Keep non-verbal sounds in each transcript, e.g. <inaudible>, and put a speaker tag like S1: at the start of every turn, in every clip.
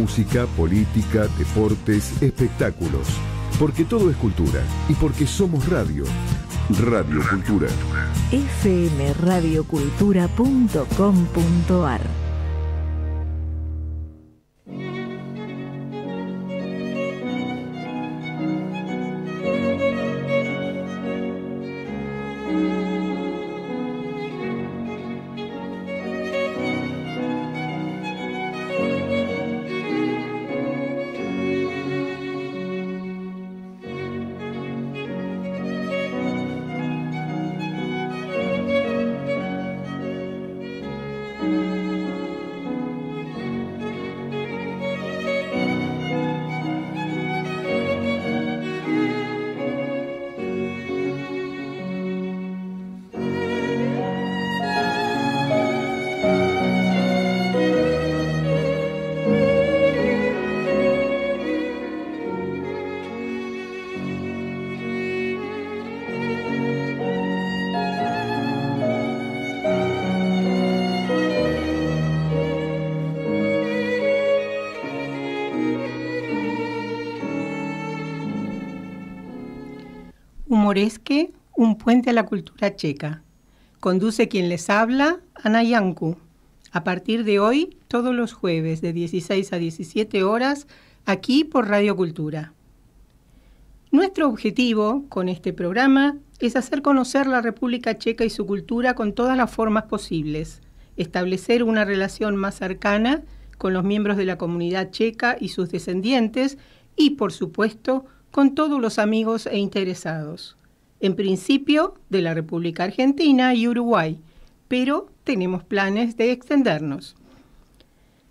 S1: música, política, deportes, espectáculos. Porque todo es cultura y porque somos radio. Radio Cultura.
S2: fmradiocultura.com.ar Moresque, un puente a la cultura checa. Conduce quien les habla, Ana Yanku. A partir de hoy, todos los jueves de 16 a 17 horas, aquí por Radio Cultura. Nuestro objetivo con este programa es hacer conocer la República Checa y su cultura con todas las formas posibles, establecer una relación más cercana con los miembros de la comunidad checa y sus descendientes y, por supuesto, con todos los amigos e interesados en principio de la República Argentina y Uruguay, pero tenemos planes de extendernos.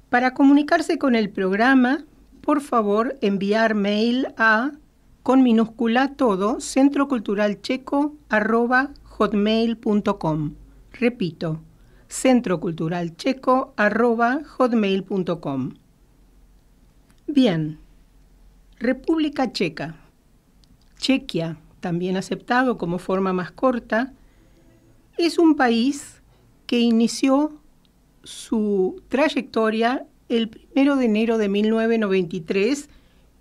S2: Para comunicarse con el programa, por favor enviar mail a con minúscula todo centro Repito, centro Bien, República Checa, Chequia también aceptado como forma más corta, es un país que inició su trayectoria el 1 de enero de 1993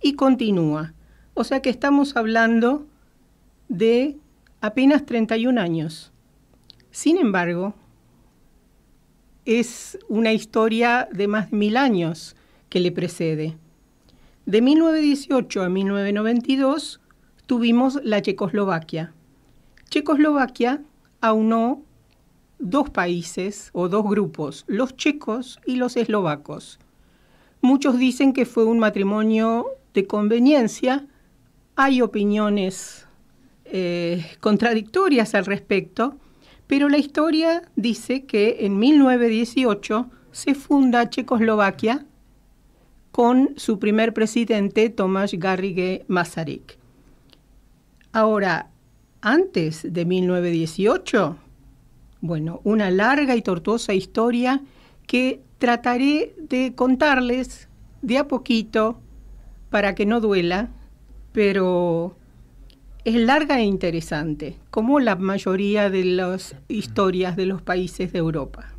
S2: y continúa. O sea que estamos hablando de apenas 31 años. Sin embargo, es una historia de más de mil años que le precede. De 1918 a 1992 tuvimos la Checoslovaquia. Checoslovaquia aunó dos países o dos grupos, los checos y los eslovacos. Muchos dicen que fue un matrimonio de conveniencia. Hay opiniones eh, contradictorias al respecto, pero la historia dice que en 1918 se funda Checoslovaquia con su primer presidente Tomás Garrigue Masaryk. Ahora, antes de 1918, bueno, una larga y tortuosa historia que trataré de contarles de a poquito para que no duela, pero es larga e interesante, como la mayoría de las historias de los países de Europa.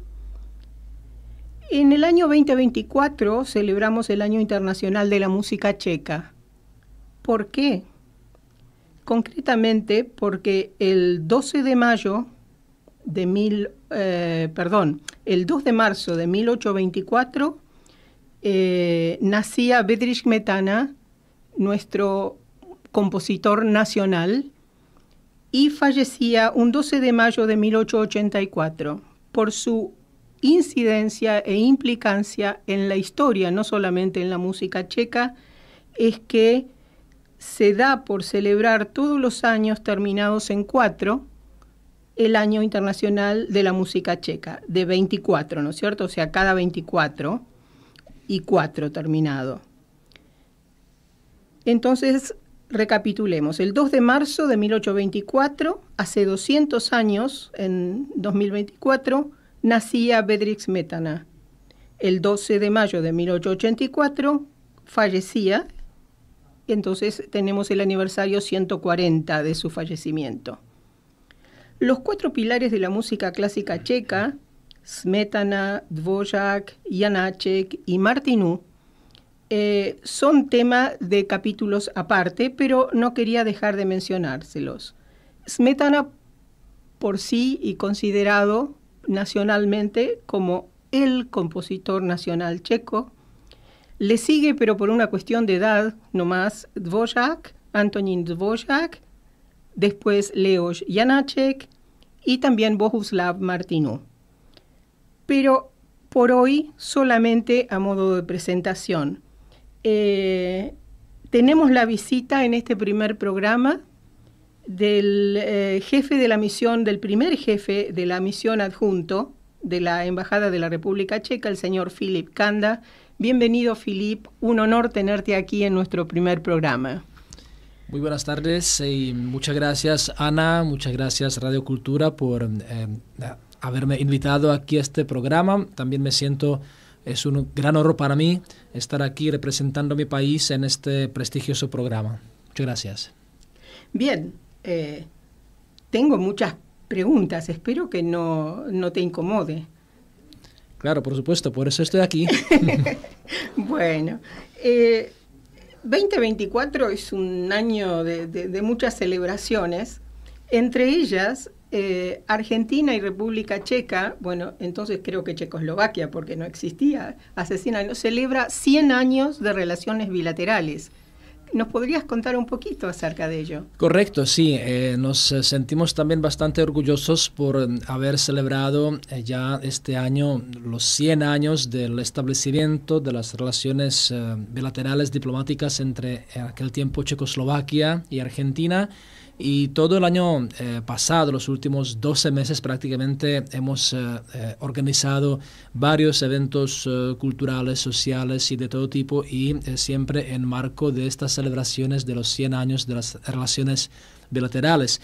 S2: En el año 2024 celebramos el Año Internacional de la Música Checa. ¿Por qué? concretamente porque el 12 de mayo de eh, perdón, el 2 de marzo de 1824 eh, nacía Bedrich Metana, nuestro compositor nacional, y fallecía un 12 de mayo de 1884 por su incidencia e implicancia en la historia, no solamente en la música checa, es que se da por celebrar todos los años terminados en cuatro el Año Internacional de la Música Checa, de 24, ¿no es cierto? O sea, cada 24 y cuatro terminado. Entonces, recapitulemos. El 2 de marzo de 1824, hace 200 años, en 2024, nacía Bedrix Metana. El 12 de mayo de 1884 fallecía entonces tenemos el aniversario 140 de su fallecimiento. Los cuatro pilares de la música clásica checa, Smetana, Dvořák, Janáček y Martinú, eh, son tema de capítulos aparte, pero no quería dejar de mencionárselos. Smetana por sí y considerado nacionalmente como el compositor nacional checo, le sigue, pero por una cuestión de edad nomás, Dvořák, Antonín Dvořák, después Leos Janáček y también Bohuslav Martinu. Pero por hoy solamente a modo de presentación. Eh, tenemos la visita en este primer programa del eh, jefe de la misión, del primer jefe de la misión adjunto de la Embajada de la República Checa, el señor Filip Kanda, Bienvenido, Filip. Un honor tenerte aquí en nuestro primer programa.
S3: Muy buenas tardes eh, y muchas gracias, Ana. Muchas gracias, Radio Cultura, por em, eh, haberme invitado aquí a este programa. También me siento, es un gran honor para mí estar aquí representando a mi país en este prestigioso programa. Muchas gracias.
S2: Bien, eh, tengo muchas preguntas. Espero que no te incomode.
S3: Claro, por supuesto, por eso estoy aquí.
S2: <laughs> bueno, 2024 eh, es un año de, muchas celebraciones, entre ellas eh, Argentina y República Checa, bueno, entonces creo que Checoslovaquia, porque no existía hace 100 años, celebra 100 años de relaciones bilaterales. ¿Nos podrías contar un poquito acerca de ello?
S3: Correcto, sí. Eh, nos eh, sentimos también bastante orgullosos por eh, haber celebrado ya este año los 100 años del establecimiento de las relaciones bilaterales diplomáticas entre en aquel tiempo Checoslovaquia y Argentina. Y todo el año eh, pasado, los últimos 12 meses prácticamente, hemos eh, eh, organizado varios eventos culturales, sociales y de todo tipo, y siempre en marco de estas celebraciones de los 100 años de las relaciones bilaterales.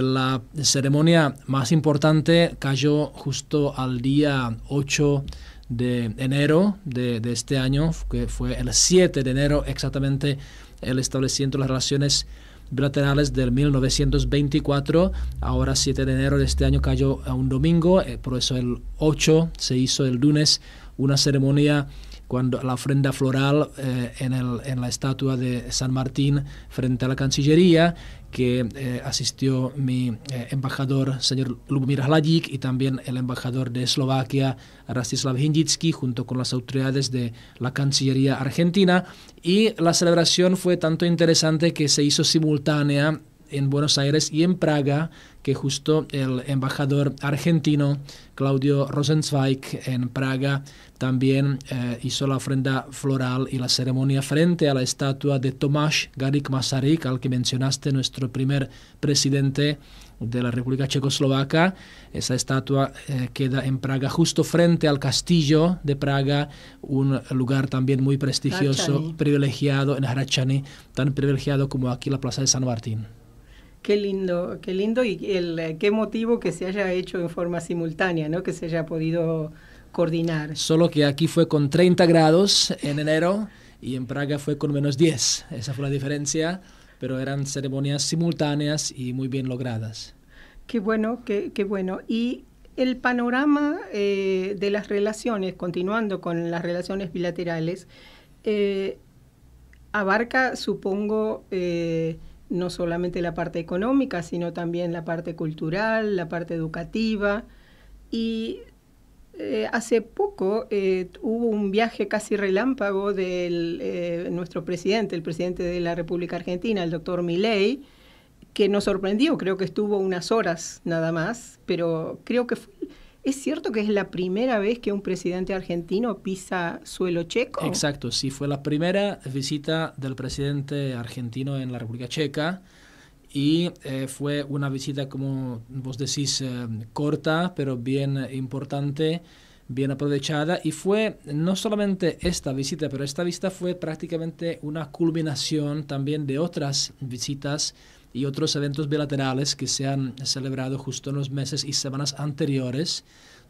S3: la ceremonia más importante cayó justo al día 8 de enero de, de este año, que fue el 7 de enero exactamente, el establecimiento de las relaciones bilaterales bilaterales del 1924. Ahora 7 de enero de este año cayó a un domingo, eh, por eso el 8 se hizo el lunes una ceremonia cuando la ofrenda floral eh, en, el, en, la estatua de San Martín frente a la Cancillería que eh, asistió mi eh, embajador, señor Lubomir Hladík, y también el embajador de Eslovaquia, Rastislav Hinditsky, junto con las autoridades de la Cancillería Argentina. Y la celebración fue tanto interesante que se hizo simultánea en Buenos Aires y en Praga, que justo el embajador argentino Claudio Rosenzweig en Praga también eh, hizo la ofrenda floral y la ceremonia frente a la estatua de Tomás Garik Masaryk, al que mencionaste, nuestro primer presidente de la República Checoslovaca. Esa estatua eh, queda en Praga, justo frente al castillo de Praga, un lugar también muy prestigioso, privilegiado en Harachani, tan privilegiado como aquí la Plaza de San Martín.
S2: Qué lindo, qué lindo y el, eh, qué motivo que se haya hecho en forma simultánea, ¿no? Que se haya podido
S3: coordinar. Solo que aquí fue con 30 grados en enero y en Praga fue con menos 10. Esa fue la diferencia, pero eran ceremonias simultáneas y muy bien logradas.
S2: Qué bueno, qué, qué bueno. Y el panorama eh, de las relaciones, continuando con las relaciones bilaterales, eh, abarca, supongo, no solamente la parte económica, sino también la parte cultural, la parte educativa. Y eh, hace poco eh, hubo un viaje casi relámpago de eh, nuestro presidente, el presidente de la República Argentina, el doctor Milei, que nos sorprendió, creo que estuvo unas horas nada más, pero creo que fue ¿Es cierto que es la primera vez que un presidente argentino pisa suelo checo? Exacto,
S3: sí, fue la primera visita del presidente argentino en la República Checa y eh, fue una visita, como vos decís, eh, corta, pero bien importante, bien aprovechada. Y fue no solamente esta visita, pero esta visita fue prácticamente una culminación también de otras visitas y otros eventos bilaterales que se han celebrado justo en los meses y semanas anteriores.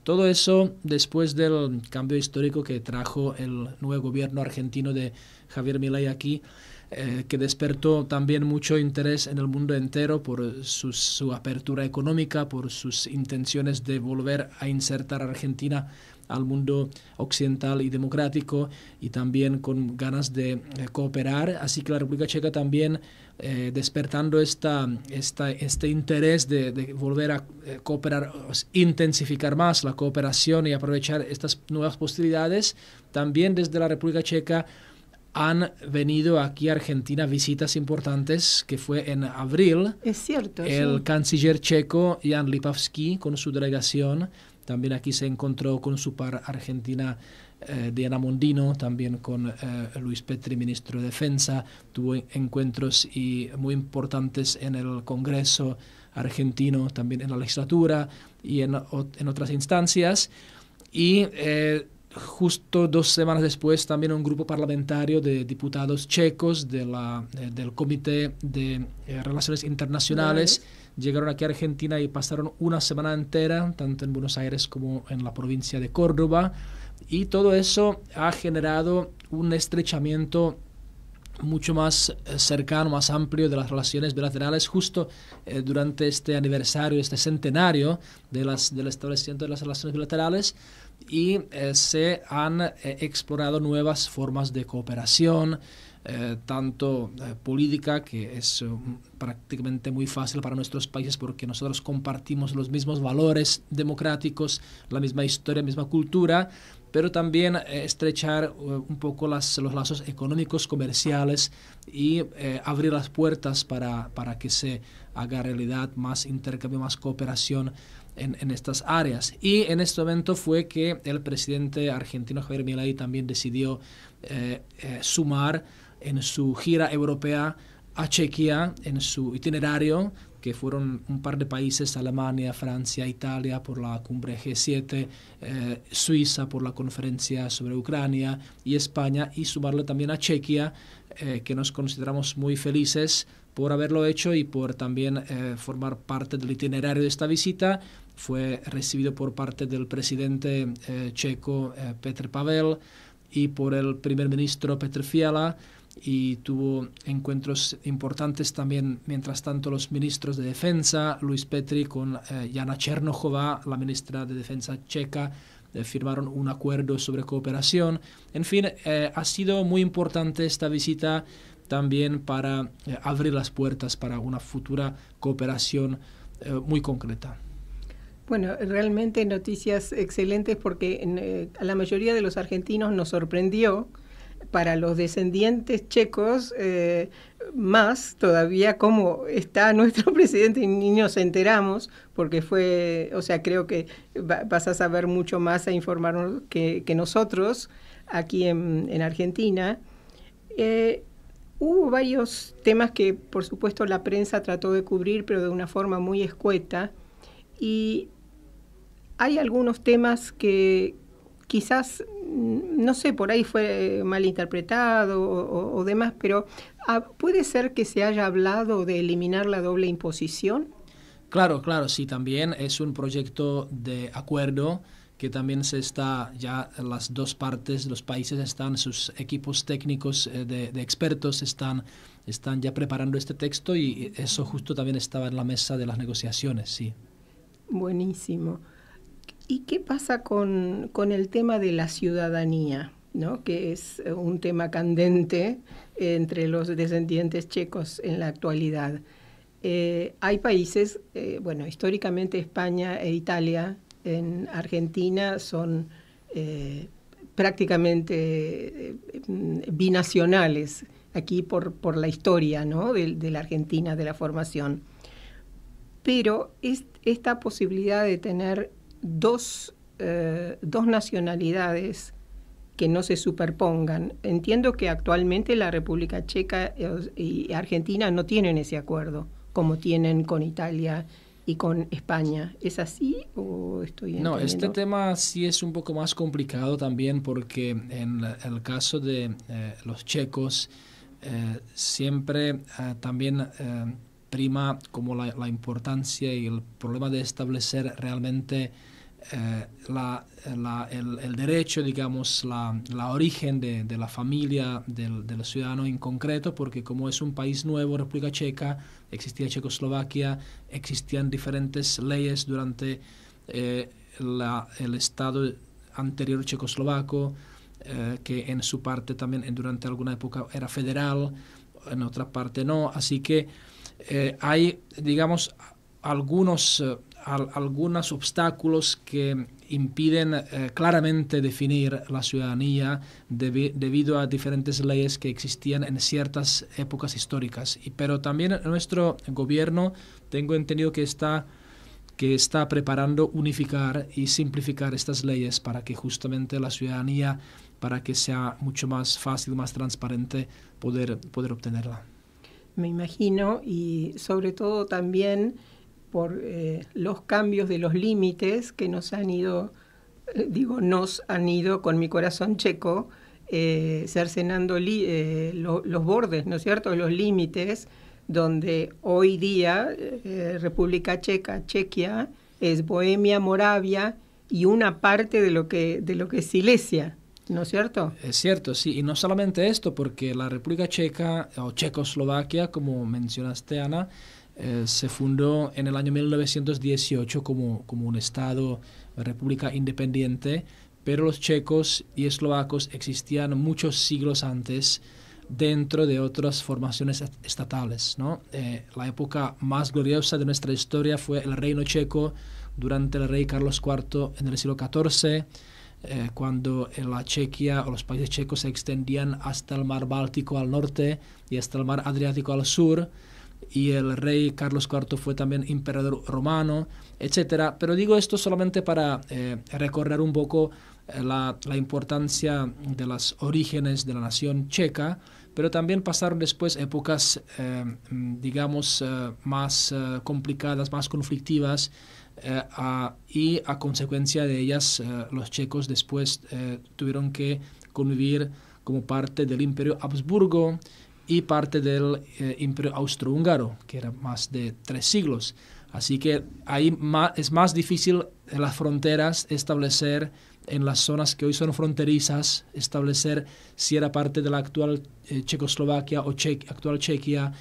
S3: Todo eso después del cambio histórico que trajo el nuevo gobierno argentino de Javier Milei aquí eh, que despertó también mucho interés en el mundo entero por su, apertura económica, por sus intenciones de volver a insertar a Argentina al mundo occidental y democrático y también con ganas de cooperar. Así que la República Checa también eh, despertando esta, este interés de, volver a eh, cooperar, intensificar más la cooperación y aprovechar estas nuevas posibilidades, también desde la República Checa han venido aquí a Argentina visitas importantes, que fue en abril.
S2: Es cierto. El
S3: canciller checo Jan Lipavsky con su delegación. También aquí se encontró con su par argentina eh, Diana Mondino, también con eh, Luis Petri, ministro de Defensa. Tuvo encuentros y muy importantes en el Congreso argentino, también en la legislatura y en, otras instancias. Y eh, justo dos semanas después también un grupo parlamentario de diputados checos de del Comité de eh, Relaciones Internacionales llegaron aquí a Argentina y pasaron una semana entera, tanto en Buenos Aires como en la provincia de Córdoba, y todo eso ha generado un estrechamiento mucho más eh, cercano, más amplio de las relaciones bilaterales justo eh, durante este aniversario, este centenario de las, del establecimiento de las relaciones bilaterales y eh, se han explorado nuevas formas de cooperación, tanto política, que es um, prácticamente muy fácil para nuestros países porque nosotros compartimos los mismos valores democráticos, la misma historia, la misma cultura, pero también eh, estrechar eh, un poco las, los lazos económicos, comerciales y eh, abrir las puertas para, que se haga realidad más intercambio, más cooperación en, estas áreas. Y en este momento fue que el presidente argentino Javier Milei también decidió sumar en su gira europea a Chequia, en su itinerario que fueron un par de países, Alemania, Francia, Italia, por la cumbre G7, eh, Suiza por la conferencia sobre Ucrania y España, y sumarle también a Chequia, eh, que nos consideramos muy felices por haberlo hecho y por también eh, formar parte del itinerario de esta visita. Fue recibido por parte del presidente checo Petr Pavel y por el primer ministro Petr Fiala y tuvo encuentros importantes también, mientras tanto, los ministros de Defensa, Luis Petri con Yana eh, Jana la ministra de Defensa checa, eh, firmaron un acuerdo sobre cooperación. En fin, eh, ha sido muy importante esta visita también para abrir las puertas para una futura cooperación muy concreta.
S2: Bueno, realmente noticias excelentes porque a la mayoría de los argentinos nos sorprendió para los descendientes checos, eh, más todavía cómo está nuestro <laughs> presidente y ni nos enteramos, porque fue, o sea, creo que vas a saber mucho más a informarnos que, nosotros aquí en, Argentina. Eh, hubo varios temas que, por supuesto, la prensa trató de cubrir, pero de una forma muy escueta. Y hay algunos temas que quizás no sé, por ahí fue mal interpretado o, demás, pero ah, ¿puede ser que se haya hablado de eliminar la doble imposición?
S3: Claro, claro, sí, también es un proyecto de acuerdo que también se está, ya las dos partes, los países están, sus equipos técnicos eh, de, expertos están, están ya preparando este texto y eso justo también estaba en la mesa de las negociaciones, sí.
S2: Buenísimo. ¿Y qué pasa con, el tema de la ciudadanía? ¿no? que es eh, un tema candente eh, entre los descendientes checos en la actualidad. Eh, hay países, bueno, históricamente España e Italia, en Argentina son prácticamente mm, binacionales, aquí por, por la historia de, la Argentina, de la formación. Pero esta posibilidad de tener dos, eh, dos nacionalidades que no se superpongan. Entiendo que actualmente la República Checa eh, y Argentina no tienen ese acuerdo, como tienen con Italia y con España. ¿Es así o estoy entendiendo? No, este
S3: tema sí es un poco más complicado también porque en el caso de eh, los checos siempre también prima como la, importancia y el problema de establecer realmente eh, la, el, derecho, digamos, la, la origen de, de, la familia del, ciudadano en concreto, porque como es un país nuevo, República Checa, existía Checoslovaquia, existían diferentes leyes durante eh, el estado anterior checoslovaco, eh, que en su parte también durante alguna época era federal, en otra parte no, así que hay, digamos, algunos al, algunos obstáculos que impiden eh, claramente definir la ciudadanía debido a diferentes leyes que existían en ciertas épocas históricas. Y, pero también nuestro gobierno, tengo entendido que está que está preparando unificar y simplificar estas leyes para que justamente la ciudadanía, para que sea mucho más fácil, más transparente poder, poder obtenerla.
S2: Me imagino y sobre todo también por eh, los cambios de los límites que nos han ido, eh, digo, nos han ido con mi corazón checo, eh, cercenando los bordes, ¿no es cierto?, los límites, donde hoy día República Checa, Chequia, es Bohemia, Moravia y una parte de lo que, de lo que es Silesia.
S3: ¿No es cierto? Es cierto, sí. Y no solamente esto, porque la República Checa o Checoslovaquia, como mencionaste, Ana, eh, se fundó en el año 1918 como, un Estado, república independiente, pero los checos y eslovacos existían muchos siglos antes dentro de otras formaciones estatales. Eh, la época más gloriosa de nuestra historia fue el reino checo durante el rey Carlos IV en el siglo XIV, eh, cuando la Chequia o los países checos se extendían hasta el mar Báltico al norte y hasta el mar Adriático al sur y el rey Carlos IV fue también emperador romano, etc. Pero digo esto solamente para eh, recorrer un poco eh, la, importancia de los orígenes de la nación checa, pero también pasaron después épocas, eh, digamos, más complicadas, más conflictivas, y a consecuencia de ellas los checos después tuvieron que convivir como parte del imperio Habsburgo, y parte del eh, imperio austrohúngaro, que era más de tres siglos. Así que ahí es más difícil en las fronteras establecer en las zonas que hoy son fronterizas, establecer si era parte de la actual eh, Checoslovaquia o actual Chequia,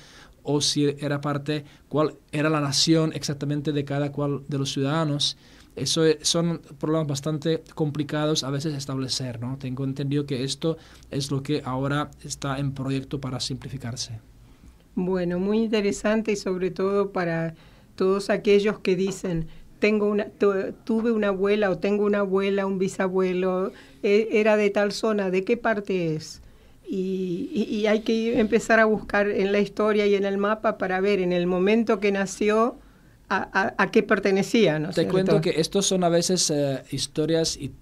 S3: o si era parte, cuál era la nación exactamente de cada cual de los ciudadanos. Eso e, son problemas bastante complicados a veces establecer, ¿no? Tengo entendido que esto es lo que ahora está en proyecto para simplificarse.
S2: Bueno, muy interesante y sobre todo para todos aquellos que dicen, tengo una, tuve una abuela o tengo una abuela, un bisabuelo, e, era de tal zona, ¿de qué parte es? Y, y, hay que empezar a buscar en la historia y en el mapa para ver en el momento que nació a, qué pertenecían. Te cuento que
S3: estos son a veces eh, historias y,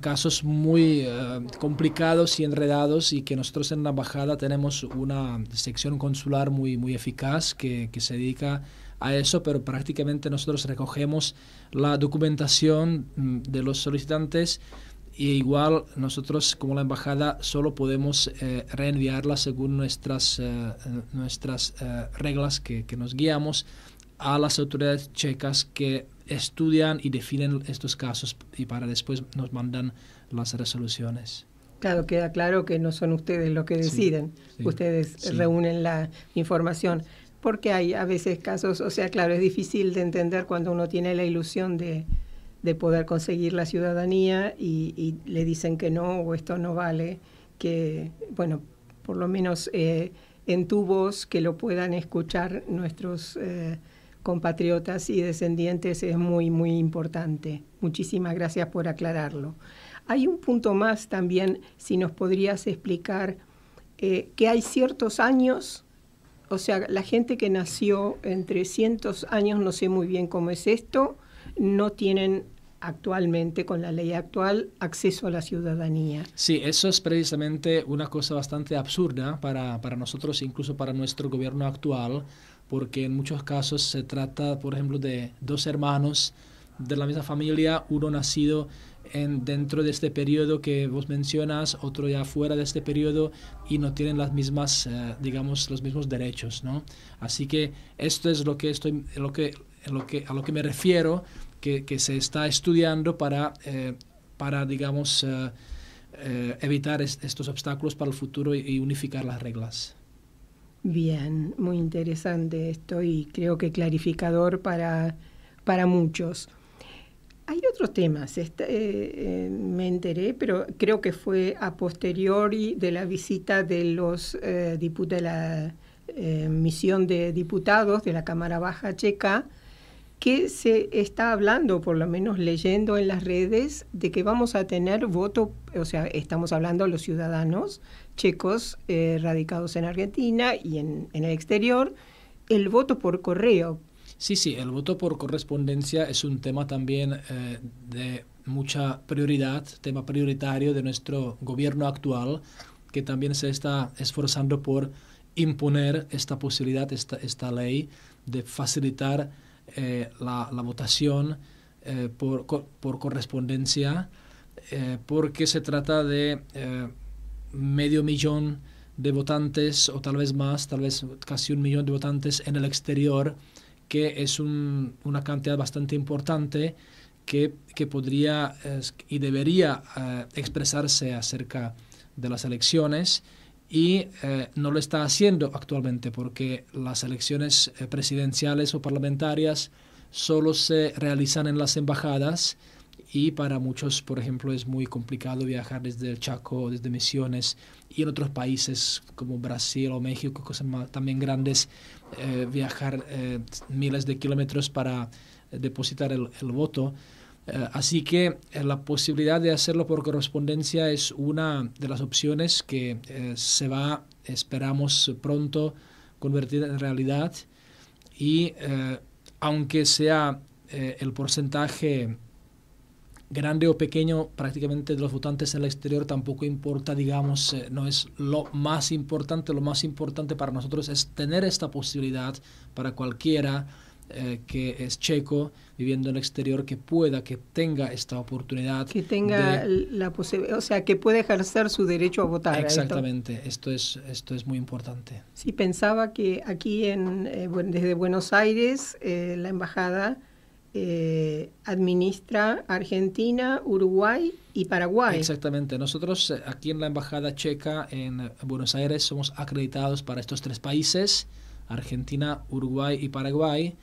S3: casos muy eh, complicados y enredados y que nosotros en la embajada tenemos una sección consular muy, muy eficaz que, se dedica a eso, pero prácticamente nosotros recogemos la documentación mm, de los solicitantes y igual nosotros como la embajada solo podemos eh, reenviarla según nuestras, nuestras reglas que, que nos guiamos a las autoridades checas que estudian y definen estos casos y para después nos mandan las resoluciones.
S2: Claro, queda claro que no son ustedes los que deciden,
S3: ustedes
S2: reúnen la información, porque hay a veces casos, o sea, claro, es difícil de entender cuando uno tiene la ilusión de, de poder conseguir la ciudadanía y, le dicen que no o esto no vale, que, bueno, por lo menos eh, en tu voz que lo puedan escuchar nuestros... Eh, compatriotas y descendientes es muy, muy importante. Muchísimas gracias por aclararlo. Hay un punto más también, si nos podrías explicar eh, que hay ciertos años, o sea, la gente que nació entre cientos años, no sé muy bien cómo es esto, no tienen actualmente, con la ley actual, acceso a la ciudadanía.
S3: Sí, eso es precisamente una cosa bastante absurda para, para nosotros, incluso para nuestro gobierno actual, porque en muchos casos se trata, por ejemplo, de dos hermanos de la misma familia, uno nacido dentro de este periodo que vos mencionas, otro ya fuera de este periodo y no tienen las mismas, eh, digamos, los mismos derechos, ¿no? Así que esto es lo que estoy, lo que, a lo que me refiero, que, se está estudiando para, eh, para digamos, eh, evitar estos obstáculos para el futuro y unificar las reglas.
S2: Bien, muy interesante esto y creo que clarificador para, para muchos. Hay otros temas, este, eh, eh, me enteré, pero creo que fue a posteriori de la visita de los eh, de la misión de diputados de la Cámara Baja Checa, que se está hablando, por lo menos leyendo en las redes, de que vamos a tener voto, o sea, estamos hablando los ciudadanos, checos eh, radicados en Argentina y en, el exterior, el voto por correo.
S3: Sí, sí, el voto por correspondencia es un tema también eh, de mucha prioridad, tema prioritario de nuestro gobierno actual, que también se está esforzando por imponer esta posibilidad, esta, esta ley de facilitar eh, la, votación por, correspondencia, porque se trata de medio millón de votantes, o tal vez más, tal vez casi un millón de votantes en el exterior, que es un, una cantidad bastante importante que, podría y debería eh, expresarse acerca de las elecciones y eh, no lo está haciendo actualmente porque las elecciones eh, presidenciales o parlamentarias solo se realizan en las embajadas y para muchos, por ejemplo, es muy complicado viajar desde el Chaco, desde Misiones y en otros países como Brasil o México, cosas también grandes, eh, viajar eh, miles de kilómetros para eh, depositar el, voto. así que la posibilidad de hacerlo por correspondencia es una de las opciones que se va, esperamos pronto, convertir en realidad. Y aunque sea el porcentaje grande o pequeño prácticamente de los votantes en el exterior tampoco importa, digamos, eh, no es lo más importante, lo más importante para nosotros es tener esta posibilidad para cualquiera eh, que es checo viviendo en el exterior que pueda, que tenga esta oportunidad. Que tenga
S2: la posibilidad, o sea, que pueda ejercer su derecho a votar. ¿eh, Exactamente,
S3: esto. es, esto es muy importante.
S2: Sí, pensaba que aquí en, desde Buenos Aires la embajada eh, administra Argentina, Uruguay y
S3: Paraguay. Exactamente. Nosotros eh, aquí en la Embajada Checa en Buenos Aires somos acreditados para estos tres países, Argentina, Uruguay y Paraguay.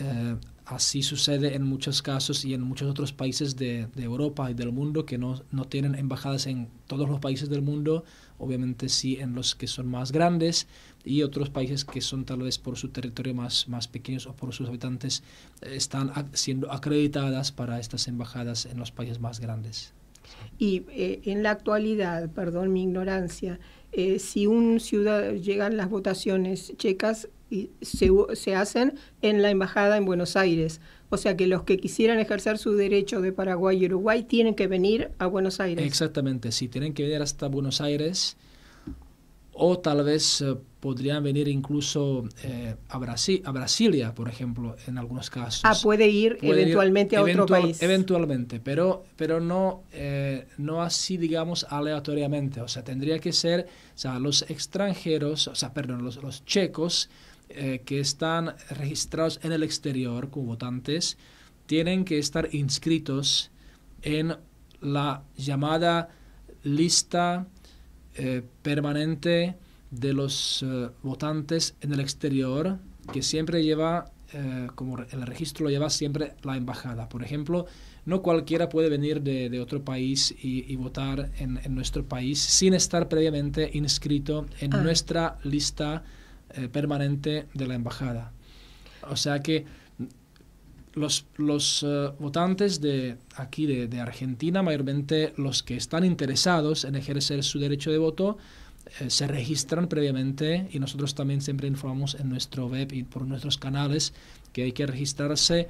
S3: Eh, así sucede en muchos casos y en muchos otros países de, Europa y del mundo que no, no, tienen embajadas en todos los países del mundo obviamente sí en los que son más grandes y otros países que son tal vez por su territorio más, más pequeños o por sus habitantes eh, están siendo acreditadas para estas embajadas en los países más grandes.
S2: Y eh, en la actualidad, perdón mi ignorancia, eh, si un ciudad llegan las votaciones checas, se hacen en la embajada en Buenos Aires o sea que los que quisieran ejercer su derecho de Paraguay y Uruguay tienen que venir
S3: a Buenos Aires. Exactamente, sí, tienen que venir hasta Buenos Aires o tal vez eh, podrían venir incluso eh, a, Brasil, a Brasilia, por ejemplo, en algunos casos. Ah,
S2: puede ir eventualmente a otro país.
S3: Eventualmente, pero, pero no, eh, no así, digamos, aleatoriamente. O sea, tendría que ser, o sea, los extranjeros, o sea, perdón, los checos eh, que están registrados en el exterior como votantes tienen que estar inscritos en la llamada lista eh, permanente de los eh, votantes en el exterior que siempre lleva como el registro lo lleva siempre la embajada. Por ejemplo, no cualquiera puede venir de, otro país y, votar en, nuestro país sin estar previamente inscrito en ah. nuestra lista eh, permanente de la embajada. O sea que los, eh, votantes de aquí, de, Argentina, mayormente los que están interesados en ejercer su derecho de voto, eh, se registran previamente y nosotros también siempre informamos en nuestro web y por nuestros canales que hay que registrarse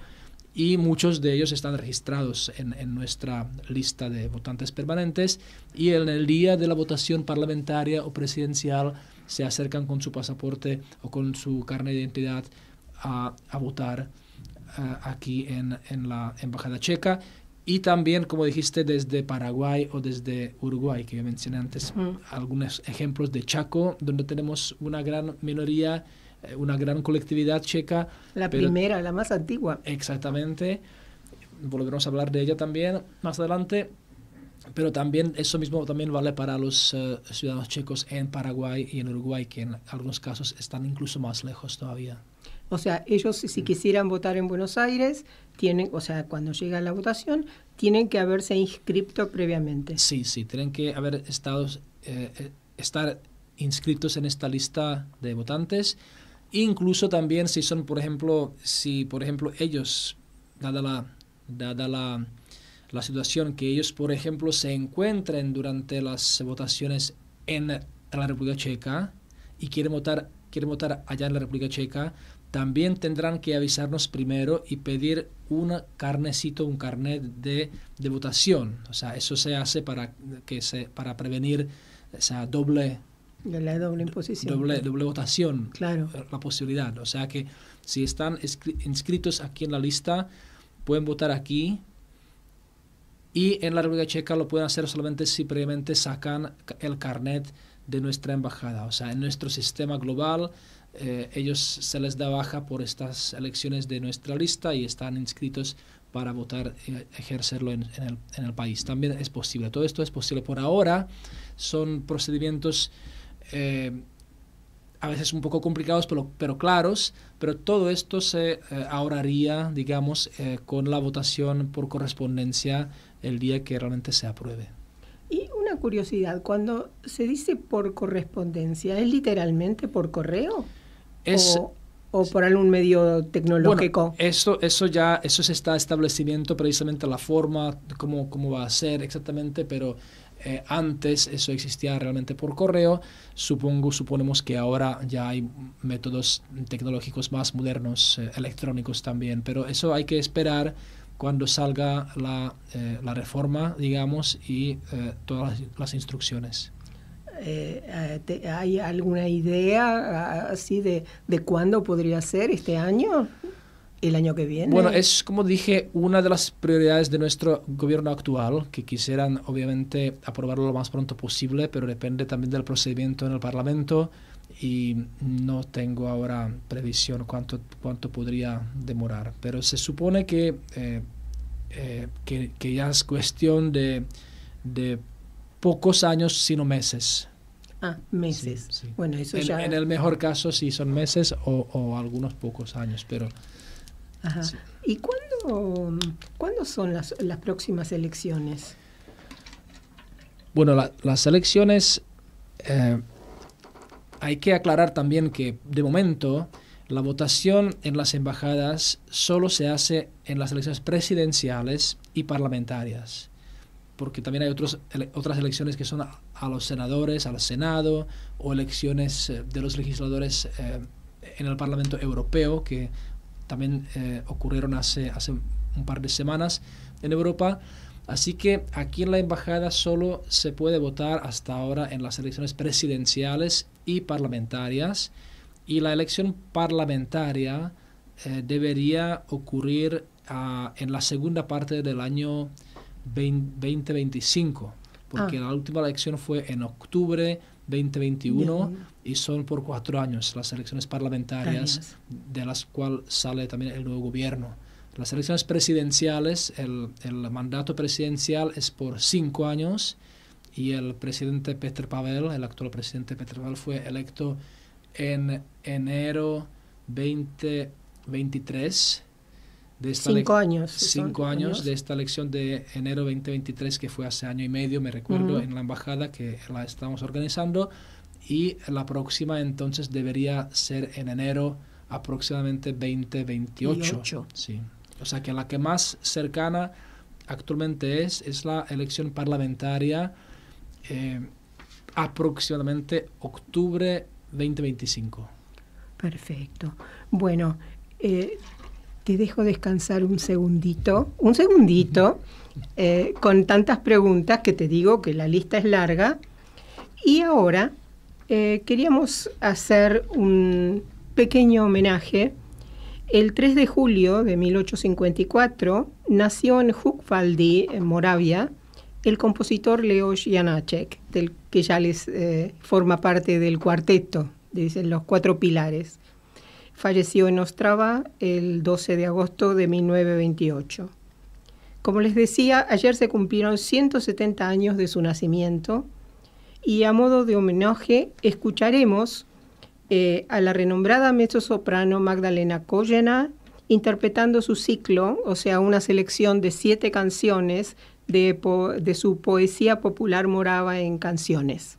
S3: y muchos de ellos están registrados en, nuestra lista de votantes permanentes y en el día de la votación parlamentaria o presidencial se acercan con su pasaporte o con su carne de identidad a, a votar eh, aquí en, la Embajada Checa y también, como dijiste, desde Paraguay o desde Uruguay, que yo mencioné antes, algunos ejemplos de Chaco, donde tenemos una gran minoría eh, una gran colectividad checa.
S1: La primera,
S3: la más antigua. Exactamente. Volveremos a hablar de ella también más adelante. Pero también eso mismo también vale para los eh, ciudadanos checos en Paraguay y en Uruguay, que en algunos casos están incluso más lejos todavía.
S2: O sea, ellos si mm. quisieran votar en Buenos Aires, tienen, o sea, cuando llega la votación, tienen que haberse inscrito
S3: previamente. Sí, sí, tienen que haber estado, eh, estar inscritos en esta lista de votantes Incluso también si son, por ejemplo, si por ejemplo ellos, dada la, dada la, la situación que ellos, por ejemplo, se encuentren durante las votaciones en la República Checa y quieren votar, quieren votar allá en la República Checa, también tendrán que avisarnos primero y pedir un carnecito, un carnet de, de votación. O sea, eso se hace para, que se, para prevenir esa doble
S2: de la doble imposición.
S3: Doble, votación. Claro. Eh, la posibilidad. O sea que si están inscritos aquí en la lista, pueden votar aquí. Y en la República Checa lo pueden hacer solamente si previamente sacan el carnet de nuestra embajada. O sea, en nuestro sistema global, eh, ellos se les da baja por estas elecciones de nuestra lista y están inscritos para votar, y ejercerlo en, en el país. También es posible. Todo esto es posible. Por ahora son procedimientos eh, a veces un poco complicados, pero, pero claros, pero todo esto se eh, ahorraría, digamos, eh, con la votación por correspondencia el día que realmente se apruebe.
S2: Y una curiosidad, cuando se dice por correspondencia, ¿es literalmente por correo? o o por algún medio tecnológico? Bueno,
S3: eso, eso ya eso se está estableciendo precisamente la forma, cómo, cómo va a ser exactamente, pero eh, antes eso existía realmente por correo. Supongo, suponemos que ahora ya hay métodos tecnológicos más modernos, eh, electrónicos también, pero eso hay que esperar cuando salga la, eh, la reforma, digamos, y todas las, instrucciones.
S2: ¿Hay alguna idea así de, de cuándo podría ser este año? el año que viene. Bueno, es
S3: como dije, una de las prioridades de nuestro gobierno actual, que quisieran obviamente aprobarlo lo más pronto posible, pero depende también del procedimiento en el Parlamento y no tengo ahora previsión cuánto, cuánto podría demorar. Pero se supone que, eh, eh, que, ya es cuestión de, de pocos años, sino meses.
S2: Ah, meses. Bueno, eso en, ya... en, el mejor
S3: caso, sí, son meses o, o algunos pocos años, pero...
S2: ¿Y cuándo, cuándo son las, próximas elecciones?
S3: Bueno, las elecciones, eh, hay que aclarar también que de momento la votación en las embajadas solo se hace en las elecciones presidenciales y parlamentarias, porque también hay otros, otras elecciones que son a, los senadores, al Senado, o elecciones eh, de los legisladores eh, en el Parlamento Europeo, que también eh, ocurrieron hace, hace un par de semanas en Europa. Así que aquí en la embajada solo se puede votar hasta ahora en las elecciones presidenciales y parlamentarias. Y la elección parlamentaria eh, debería ocurrir ah, en la segunda parte del año 2025, porque ah. la última elección fue en octubre 2021 y son por cuatro años las elecciones parlamentarias, de las cuales sale también el nuevo gobierno. Las elecciones presidenciales, el, el, mandato presidencial es por cinco años y el presidente Peter Pavel, el actual presidente Peter Pavel, fue electo en enero 2023 de cinco años. Cinco, años, de esta elección de enero 2023 que fue hace año y medio, me recuerdo, en la embajada que la estamos organizando y la próxima entonces debería ser en enero aproximadamente 2028. Sí. O sea que la que más cercana actualmente es, es la elección parlamentaria eh, aproximadamente octubre 2025.
S2: Perfecto. Bueno, eh, te dejo descansar un segundito, un segundito, eh, con tantas preguntas que te digo que la lista es larga. Y ahora eh, queríamos hacer un pequeño homenaje. El 3 de julio de 1854 nació en Hukvaldi, en Moravia, el compositor Leo Janáček, del que ya les eh, forma parte del cuarteto, dicen los cuatro pilares. Falleció en Ostrava el 12 de agosto de 1928. Como les decía, ayer se cumplieron 170 años de su nacimiento y a modo de homenaje escucharemos eh, a la renombrada mezzosoprano Magdalena Collena, interpretando su ciclo, o sea, una selección de siete canciones de, de su poesía popular morava en canciones.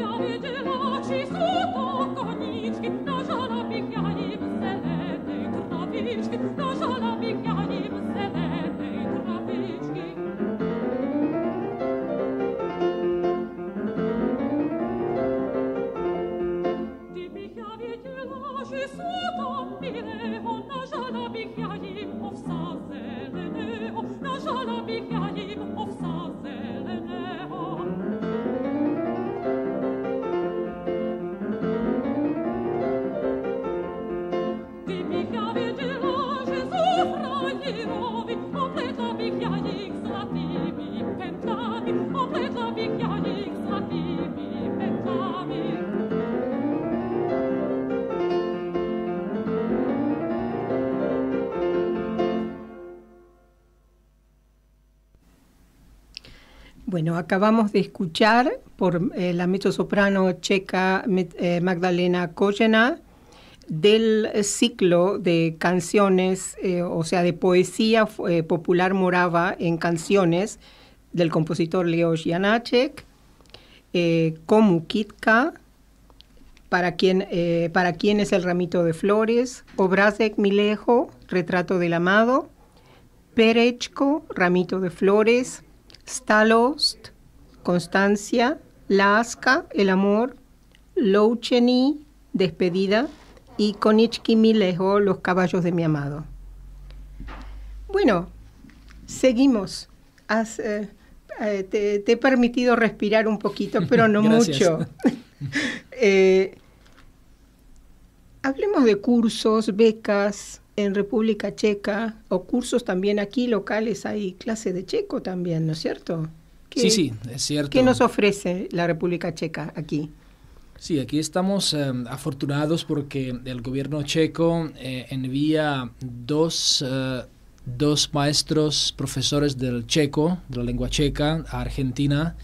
S1: chiave de l'oro
S2: Bueno, acabamos de escuchar por eh, la mezzosoprano checa eh, Magdalena Kojena del ciclo de canciones, eh, o sea, de poesía popular morava en canciones del compositor Leo Janáček, Komu para quien, para es el ramito de flores, Obrazek Milejo, retrato del amado, Perechko, ramito de flores, Stalost, Constancia, asca, El Amor, Loucheni, Despedida y Konichki Milejo, Los Caballos de mi Amado. Bueno, seguimos. Eh, eh, te, he permitido respirar un poquito, pero no <laughs> mucho. <laughs> Eh, hablemos de cursos, becas, en República Checa o cursos también aquí locales, hay clase de checo también, ¿no es cierto? Sí, sí,
S3: es cierto. ¿Qué nos
S2: ofrece la República Checa aquí?
S3: Sí, aquí estamos eh, afortunados porque el gobierno checo eh, envía dos, eh, dos maestros profesores del checo, de la lengua checa, a Argentina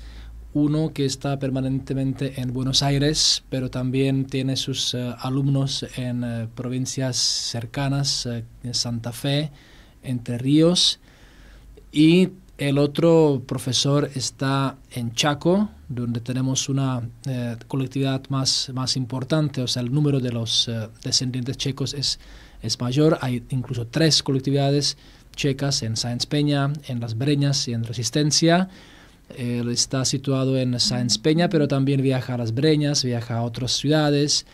S3: uno que está permanentemente en Buenos Aires, pero también tiene sus eh, alumnos en eh, provincias cercanas, eh, en Santa Fe, Entre Ríos, y el otro profesor está en Chaco, donde tenemos una colectividad más, importante, o sea, el número de los descendientes checos es, es mayor, hay incluso tres colectividades checas en Sáenz Peña, en Las Breñas y en Resistencia, él está situado en Sáenz Peña, pero también viaja a Las Breñas, viaja a otras ciudades.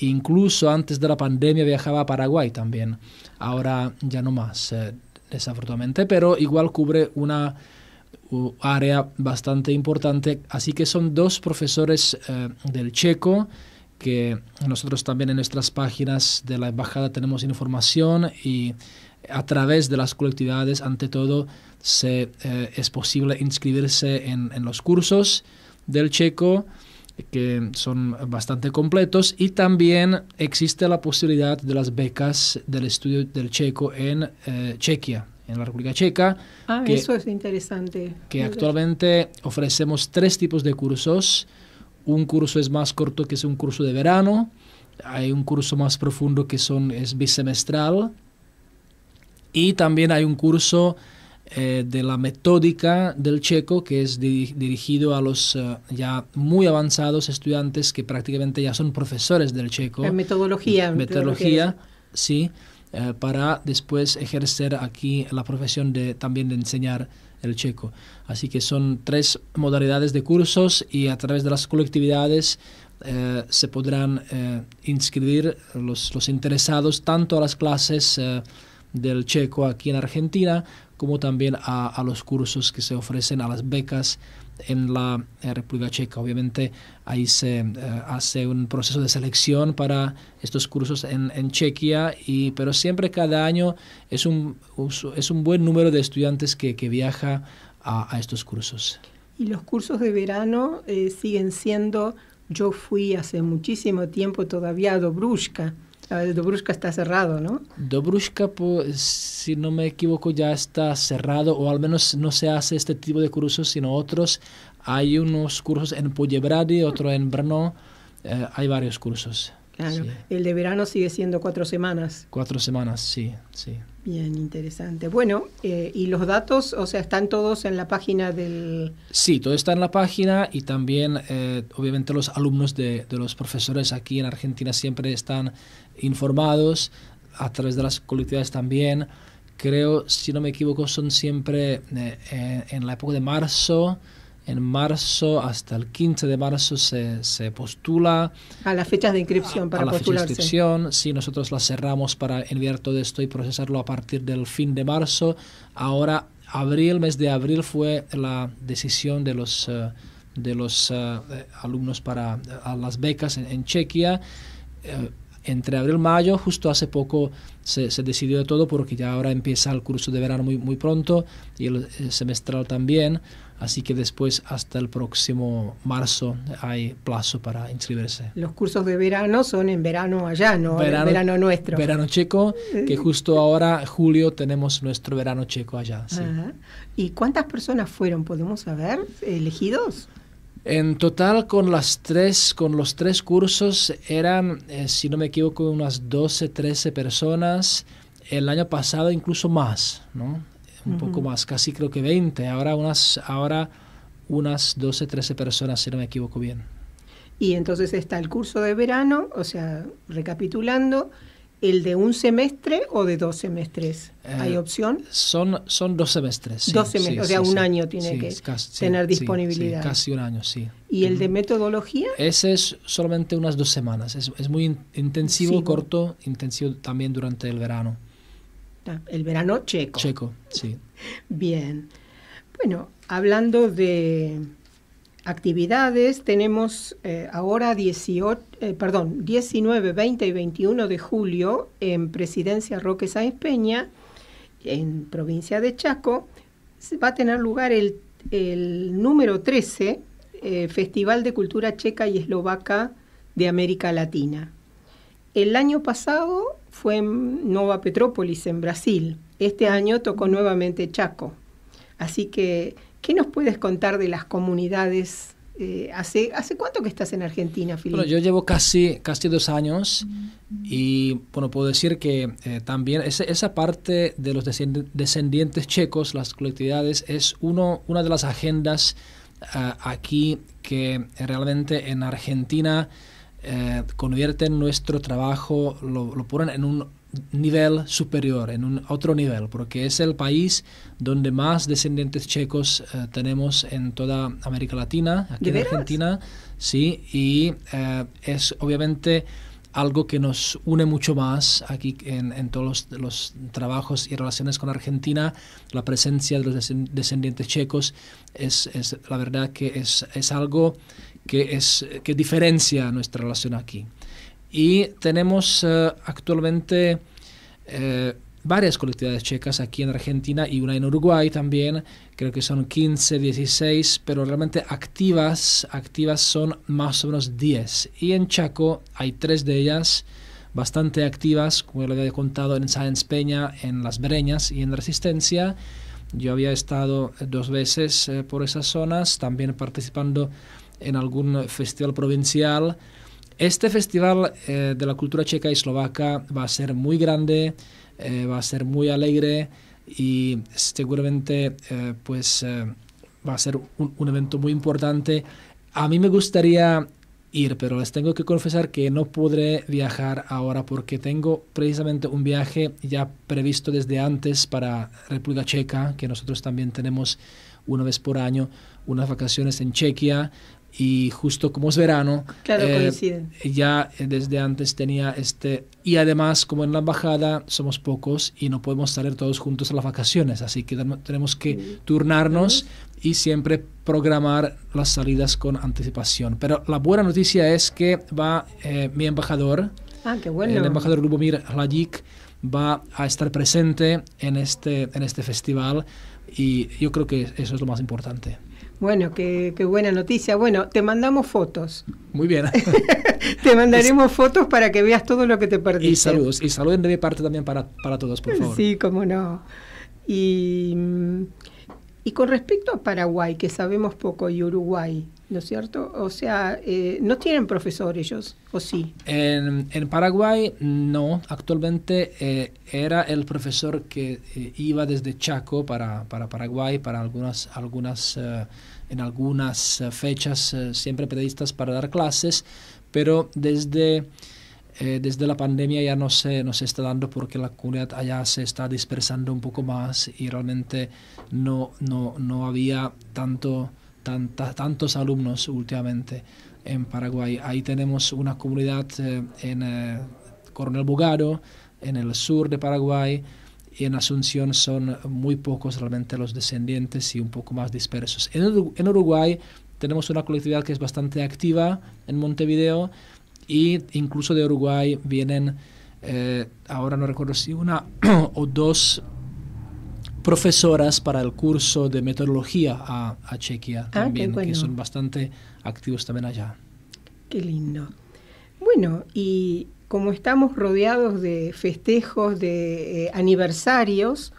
S3: Incluso antes de la pandemia viajaba a Paraguay también. Ahora ya no más, eh, desafortunadamente, pero igual cubre una área bastante importante. Así que son dos profesores eh, del checo que nosotros también en nuestras páginas de la embajada tenemos información y a través de las colectividades, ante todo, se, eh, es posible inscribirse en, los cursos del checo que son bastante completos y también existe la posibilidad de las becas del estudio del checo en eh, Chequia, en la República Checa. Ah, que, eso
S2: es interesante. Que
S3: actualmente ofrecemos tres tipos de cursos. Un curso es más corto que es un curso de verano. Hay un curso más profundo que son, es bisemestral. Y también hay un curso eh, de la metódica del checo, que es dirigido a los eh, ya muy avanzados estudiantes que prácticamente ya son profesores del checo. La metodología. Metodología, sí, eh, para después ejercer aquí la profesión de, también de enseñar el checo. Así que son tres modalidades de cursos y a través de las colectividades se podrán inscribir los, interesados tanto a las clases del checo aquí en Argentina como también a, los cursos que se ofrecen, a las becas en la eh, República Checa. Obviamente ahí se eh, hace un proceso de selección para estos cursos en, Chequia, y, pero siempre cada año es un, es un buen número de estudiantes que, viaja a, estos cursos.
S2: Y los cursos de verano eh, siguen siendo, yo fui hace muchísimo tiempo todavía a Dobrushka, a ver, Dobrushka está cerrado, ¿no?
S3: Dobrushka, pues, si no me equivoco, ya está cerrado, o al menos no se hace este tipo de cursos, sino otros. Hay unos cursos en Puyebradi, otro en Brno, eh, hay varios cursos.
S2: Claro. El de verano sigue siendo cuatro semanas.
S3: Cuatro semanas, sí, sí.
S2: Bien, interesante. Bueno, eh, y los datos, o sea, están todos en la página del...
S3: Sí, todo está en la página y también, eh, obviamente, los alumnos de, los profesores aquí en Argentina siempre están informados a través de las colectividades también. Creo, si no me equivoco, son siempre eh, en la época de marzo en marzo, hasta el 15 de marzo se, postula.
S2: A las fechas de inscripción para la inscripción,
S3: sí, nosotros la cerramos para enviar todo esto y procesarlo a partir del fin de marzo. Ahora, abril, mes de abril fue la decisión de los, eh, de los eh, eh, alumnos para las becas en, Chequia. entre abril y mayo, justo hace poco se, se, decidió todo porque ya ahora empieza el curso de verano muy, muy pronto y el semestral también. Así que después, hasta el próximo marzo, hay plazo para inscribirse.
S2: Los cursos de verano son en verano allá, no verano, verano nuestro. Verano
S3: checo, que eh. justo ahora, julio, tenemos nuestro verano checo allá. Sí.
S2: ¿Y cuántas personas fueron, podemos saber, elegidos?
S3: En total, con, las tres, con los tres cursos, eran, eh, si no me equivoco, unas 12, 13 personas. El año pasado incluso más, ¿no? un poco más, casi creo que 20, ahora unas, ahora unas 12, 13 personas, si no me equivoco bien.
S2: Y entonces está el curso de verano, o sea, recapitulando, ¿El de un semestre o de dos semestres? Eh, ¿Hay opción?
S3: Son, son dos semestres. dos o sea, un año tiene que tener disponibilidad. casi un año, sí. ¿Y el de
S2: metodología?
S3: Ese es solamente unas dos semanas. Es, es muy intensivo, corto, intensivo también durante el verano.
S2: Ah, el verano
S3: checo. Checo, sí.
S2: Bien. Bueno, hablando de actividades, tenemos eh, ahora 18, eh, perdón, 19, 20 y 21 de julio en Presidencia Roque Sáenz Peña, en provincia de Chaco, va a tener lugar el, número 13, eh, Festival de Cultura Checa y Eslovaca de América Latina. El año pasado fue en Nova Petrópolis, en Brasil. Este año tocó nuevamente Chaco. Así que, ¿qué nos puedes contar de las comunidades? Eh, ¿hace, ¿Hace cuánto que estás en Argentina, Filipe? Bueno, yo
S3: llevo casi, casi dos años y, bueno, puedo decir que eh, también esa, parte de los descendientes checos, las colectividades, es uno, una de las agendas ah, aquí que realmente en Argentina eh, convierten nuestro trabajo, lo, ponen en un nivel superior, en un otro nivel, porque es el país donde más descendientes checos eh, tenemos en toda América Latina, aquí en Argentina, sí, y eh, es obviamente algo que nos une mucho más aquí en, todos los, trabajos y relaciones con Argentina. La presencia de los descendientes checos es, la verdad que es, es algo que, es, que diferencia nuestra relación aquí. Y tenemos eh, actualmente eh, varias colectividades checas aquí en Argentina y una en Uruguay también, creo que son 15, 16, pero realmente activas, activas son más o menos 10. Y en Chaco hay tres de ellas bastante activas, como ya lo había contado en Sáenz Peña, en Las Breñas y en Resistencia. Yo había estado dos veces eh, por esas zonas, también participando en algún festival provincial. Este festival eh, de la cultura checa y eslovaca va a ser muy grande, eh, va a ser muy alegre y seguramente eh, pues va a ser un, un, evento muy importante. A mí me gustaría ir, pero les tengo que confesar que no podré viajar ahora porque tengo precisamente un viaje ya previsto desde antes para República Checa, que nosotros también tenemos una vez por año unas vacaciones en Chequia y justo como es verano, eh, ya eh, desde antes tenía este... Y además, como en la embajada somos pocos y no podemos salir todos juntos a las vacaciones, así que tenemos que turnarnos y siempre programar las salidas con anticipación. Pero la buena noticia es que va eh, mi embajador,
S2: ah, el embajador
S3: Lubomir va a estar presente en este, en este festival y yo creo que eso es lo más importante.
S2: Bueno, qué, qué, buena noticia. Bueno, te mandamos fotos. Muy bien. <laughs> te mandaremos <laughs> fotos para que veas todo lo que te perdiste. Y saludos.
S3: Y saludos de mi parte también para, para todos, por favor. Sí,
S2: cómo no. Y mm, y con respecto a Paraguay, que sabemos poco, y Uruguay, ¿no es cierto? O sea, eh, ¿no tienen profesor ellos, o sí?
S3: En, Paraguay no, actualmente eh, era el profesor que eh, iba desde Chaco para, Paraguay, para algunas, algunas, en algunas fechas siempre periodistas para dar clases, pero desde... Eh, desde la pandemia ya no se, no está dando porque la comunidad allá se está dispersando un poco más y realmente no, no, no había tanto, tanta, tantos alumnos últimamente en Paraguay. Ahí tenemos una comunidad eh, en eh, Coronel Bogado, en el sur de Paraguay, y en Asunción son muy pocos realmente los descendientes y un poco más dispersos. En, en Uruguay tenemos una colectividad que es bastante activa en Montevideo y incluso de Uruguay vienen, eh, ahora no recuerdo si una <clears throat> o dos profesoras para el curso de metodología a, Chequia ah, también, que son bastante activos también allá.
S2: Qué lindo. Bueno, y como estamos rodeados de festejos, de eh, aniversarios,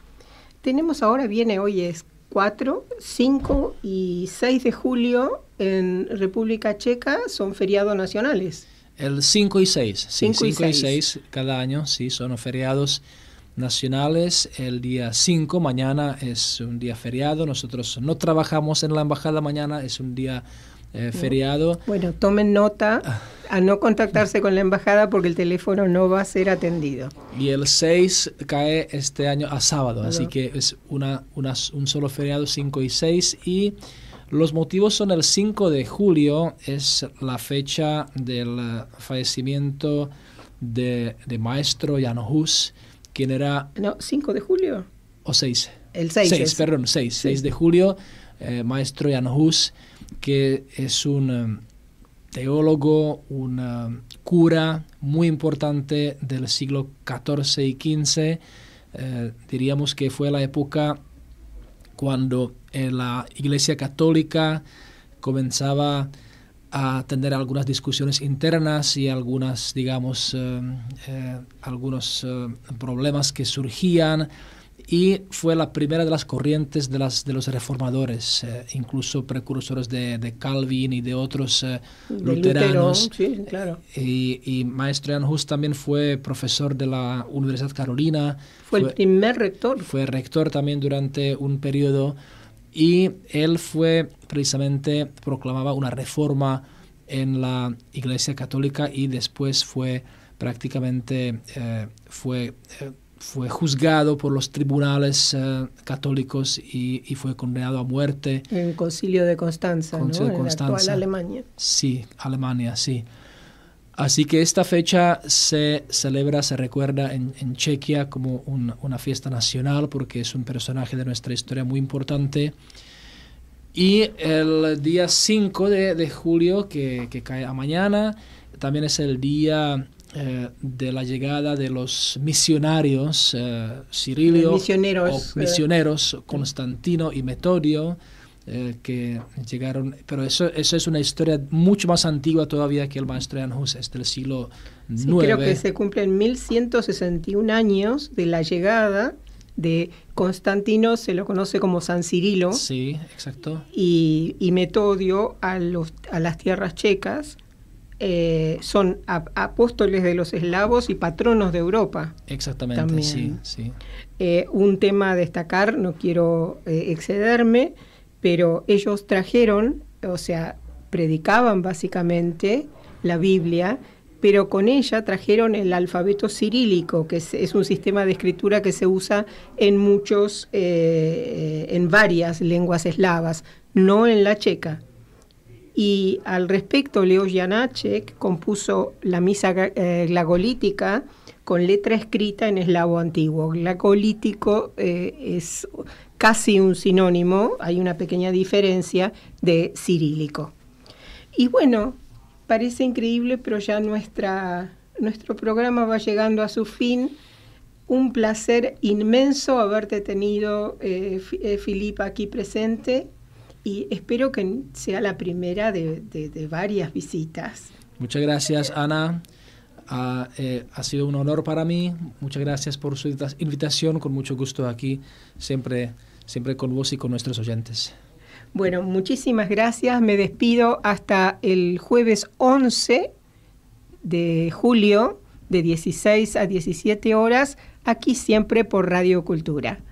S2: tenemos ahora, viene hoy es 4, 5 y 6 de julio en República Checa, son feriados nacionales.
S3: El 5 y 6, 5 y 6 cada año, sí, son feriados nacionales. El día 5, mañana es un día feriado. Nosotros no trabajamos en la embajada mañana, es un día eh, feriado. Bueno, tomen nota ah. a no contactarse con la embajada porque
S2: el teléfono no va a ser atendido.
S3: Y el 6 cae este año a sábado, así que es un solo feriado, 5 y 6. Y los motivos son el 5 de julio, es la fecha del eh, fallecimiento de, maestro Jan Hus, quien era... No, 5 de julio. O 6. El 6. perdón, 6. 6 de julio, eh, maestro Jan Hus, que es un eh, teólogo, un cura muy importante del siglo XIV y XV. diríamos que fue la época cuando la Iglesia Católica comenzaba a tener algunas discusiones internas y algunas, digamos, eh, eh, algunos eh, problemas que surgían y fue la primera de las corrientes de, las, de los reformadores, eh, incluso precursores de, de, Calvin y de otros eh, luteranos. sí, claro. Eh, y, maestro Jan Hus también fue profesor de la Universidad Carolina. Fue, el primer rector. Fue rector también durante un periodo y él fue precisamente, proclamaba una reforma en la Iglesia Católica y después fue prácticamente, fue fue juzgado por los tribunales eh, católicos y, fue condenado a muerte.
S2: En el concilio de Constanza,
S3: concilio de Constanza. En la actual Alemania. Sí, Alemania, sí. Así que esta fecha se celebra, se recuerda en, Chequia como una fiesta nacional porque es un personaje de nuestra historia muy importante. Y el día 5 de, julio, que, que cae a mañana, también es el día eh, de la llegada de los misionarios eh, Cirilio eh, misioneros, misioneros Constantino y Metodio que llegaron, pero eso, eso es una historia mucho más antigua todavía que el maestro Jan Hus, es del siglo sí, creo que se
S2: cumplen 1161 años de la llegada de Constantino, se lo conoce como San Cirilo. Sí, exacto. Y, y Metodio a, los, a las tierras checas eh, son apóstoles de los eslavos y patronos de Europa.
S3: Exactamente, sí.
S2: Eh, un tema a destacar, no quiero eh, excederme, pero ellos trajeron, o sea, predicaban básicamente la Biblia, pero con ella trajeron el alfabeto cirílico, que es, un sistema de escritura que se usa en muchos, en varias lenguas eslavas, no en la checa. Y al respecto, Leo Janáček compuso la misa glagolítica eh, con letra escrita en eslavo antiguo. Glagolítico eh, es casi un sinónimo, hay una pequeña diferencia de cirílico. Y bueno, parece increíble, pero ya nuestra, nuestro programa va llegando a su fin. Un placer inmenso haberte tenido, eh, Filipa, aquí presente y espero que sea la primera de, varias visitas.
S3: Muchas gracias, Ana. Ha, eh, ha, sido un honor para mí. Muchas gracias por su invitación. Con mucho gusto aquí, siempre, siempre con vos y con nuestros oyentes.
S2: Bueno, muchísimas gracias. Me despido hasta el jueves 11 de julio de 16 a 17 horas, aquí siempre por Radio Cultura.